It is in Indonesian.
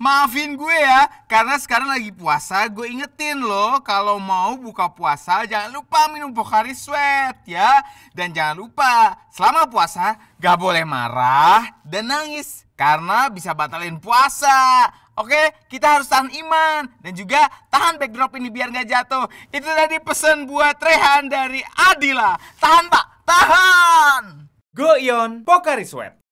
maafin gue ya, karena sekarang lagi puasa. Gue ingetin loh, kalau mau buka puasa jangan lupa minum Pocari Sweat ya. Dan jangan lupa, selama puasa gak boleh marah dan nangis. Karena bisa batalin puasa. Oke, kita harus tahan iman dan juga tahan backdrop ini biar nggak jatuh. Itu tadi pesan buat Rehan dari Adila. Tahan pak, tahan! ion Pokari Sweat.